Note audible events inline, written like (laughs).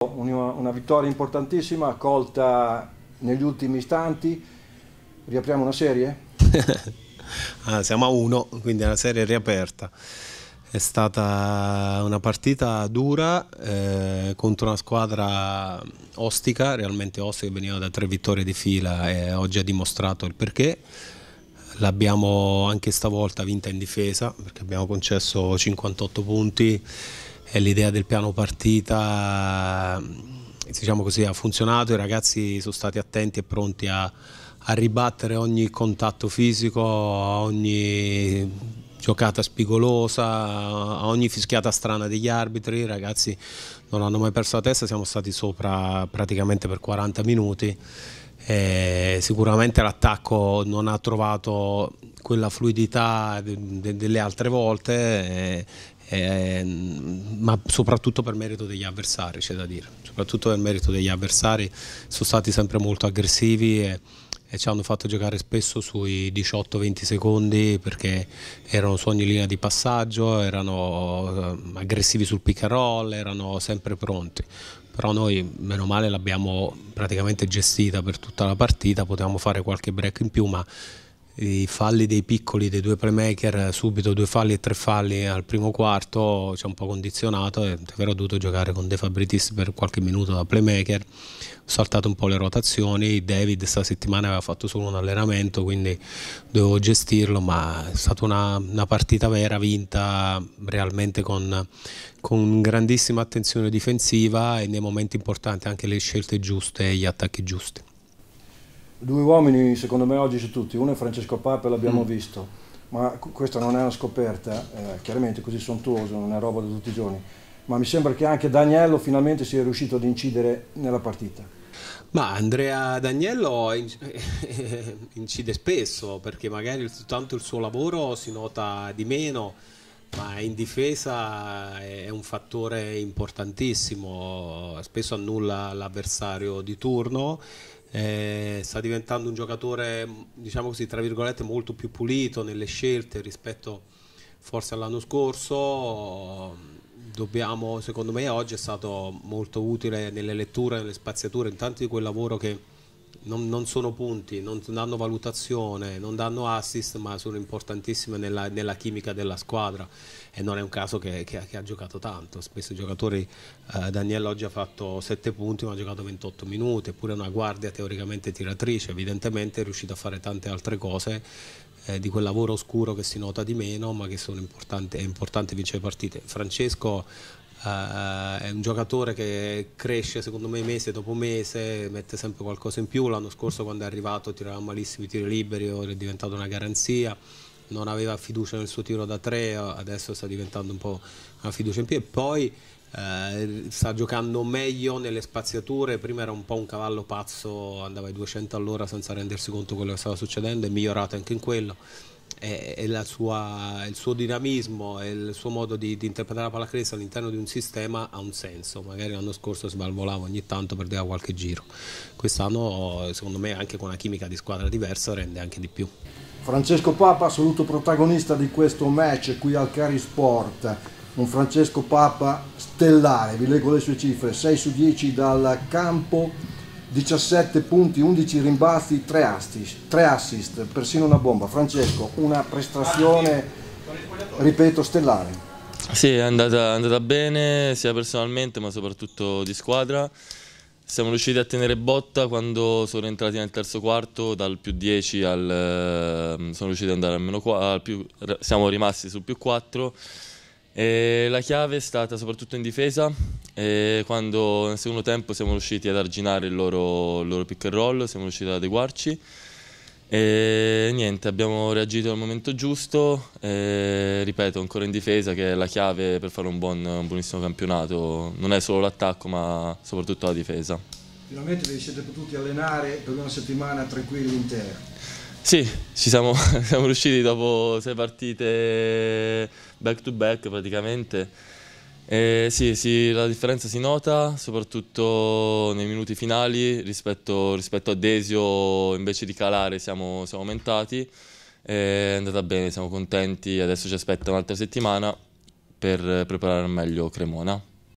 Una, vittoria importantissima, accolta negli ultimi istanti. Riapriamo una serie? (laughs) ah, siamo a uno, quindi è una serie riaperta. È stata una partita dura eh, contro una squadra ostica, realmente ostica, che veniva da tre vittorie di fila e oggi ha dimostrato il perché. L'abbiamo anche stavolta vinta in difesa perché abbiamo concesso 58 punti l'idea del piano partita diciamo così, ha funzionato, i ragazzi sono stati attenti e pronti a, a ribattere ogni contatto fisico, ogni giocata spigolosa, ogni fischiata strana degli arbitri, i ragazzi non hanno mai perso la testa, siamo stati sopra praticamente per 40 minuti. Eh, sicuramente l'attacco non ha trovato quella fluidità delle altre volte eh, ma soprattutto per merito degli avversari, c'è da dire, soprattutto per merito degli avversari, sono stati sempre molto aggressivi e, e ci hanno fatto giocare spesso sui 18-20 secondi perché erano su ogni linea di passaggio, erano eh, aggressivi sul pick and roll, erano sempre pronti. Però noi, meno male, l'abbiamo praticamente gestita per tutta la partita, potevamo fare qualche break in più, ma i falli dei piccoli dei due playmaker, subito due falli e tre falli al primo quarto ci ha un po' condizionato e avrò dovuto giocare con De Fabritis per qualche minuto da playmaker, ho saltato un po' le rotazioni, David sta settimana aveva fatto solo un allenamento quindi dovevo gestirlo ma è stata una, una partita vera vinta realmente con, con grandissima attenzione difensiva e nei momenti importanti anche le scelte giuste e gli attacchi giusti due uomini secondo me oggi su tutti, uno è Francesco Pape, l'abbiamo mm. visto, ma questa non è una scoperta, eh, chiaramente così sontuoso, non è roba da tutti i giorni, ma mi sembra che anche Daniello finalmente sia riuscito ad incidere nella partita. Ma Andrea Daniello (laughs) incide spesso perché magari soltanto il suo lavoro si nota di meno ma in difesa è un fattore importantissimo, spesso annulla l'avversario di turno, eh, sta diventando un giocatore, diciamo così, tra virgolette, molto più pulito nelle scelte rispetto forse all'anno scorso. Dobbiamo, secondo me, oggi è stato molto utile nelle letture, nelle spaziature, intanto di quel lavoro che non, non, sono punti, non danno valutazione, non danno assist, ma sono importantissime nella, nella chimica della squadra e non è un caso che, che, che ha giocato tanto. Spesso i giocatori, eh, Daniele oggi ha fatto 7 punti ma ha giocato 28 minuti, eppure una guardia teoricamente tiratrice, evidentemente è riuscita a fare tante altre cose eh, di quel lavoro oscuro che si nota di meno ma che sono importanti, è importante vincere partite. Francesco Uh, è un giocatore che cresce secondo me mese dopo mese, mette sempre qualcosa in più. L'anno scorso quando è arrivato tirava malissimi tiri liberi, ora è diventato una garanzia. Non aveva fiducia nel suo tiro da tre, adesso sta diventando un po' una fiducia in più. E poi eh, sta giocando meglio nelle spaziature, prima era un po' un cavallo pazzo, andava ai 200 all'ora senza rendersi conto di quello che stava succedendo, è migliorato anche in quello e, e sua, il suo dinamismo e il suo modo di, di interpretare la pallacanestro all'interno di un sistema ha un senso. Magari l'anno scorso sbalvolava ogni tanto, perdeva qualche giro. Quest'anno, secondo me, anche con una chimica di squadra diversa, rende anche di più. Francesco Papa, assoluto protagonista di questo match qui al Cari Sport. Un Francesco Papa stellare, vi leggo le sue cifre, 6 su 10 dal campo 17 punti, 11 rimbalzi, 3 assist, 3 assist, persino una bomba. Francesco, una prestazione, ripeto, stellare. Sì, è andata, è andata bene sia personalmente ma soprattutto di squadra. Siamo riusciti a tenere botta quando sono entrati nel terzo quarto, dal più 10 al... Eh, sono riusciti ad andare al meno 4, siamo rimasti sul più 4 e la chiave è stata soprattutto in difesa, quando nel secondo tempo siamo riusciti ad arginare il loro, il loro pick and roll, siamo riusciti ad adeguarci. E niente, abbiamo reagito al momento giusto, e, ripeto, ancora in difesa che è la chiave per fare un, buon, un buonissimo campionato, non è solo l'attacco ma soprattutto la difesa. Finalmente vi siete potuti allenare per una settimana tranquilli in sì, ci siamo, (laughs) siamo riusciti dopo sei partite back to back praticamente. Eh, sì, sì, la differenza si nota soprattutto nei minuti finali rispetto, rispetto a Desio invece di calare siamo, siamo aumentati. è andata bene, siamo contenti, adesso ci aspetta un'altra settimana per preparare meglio Cremona.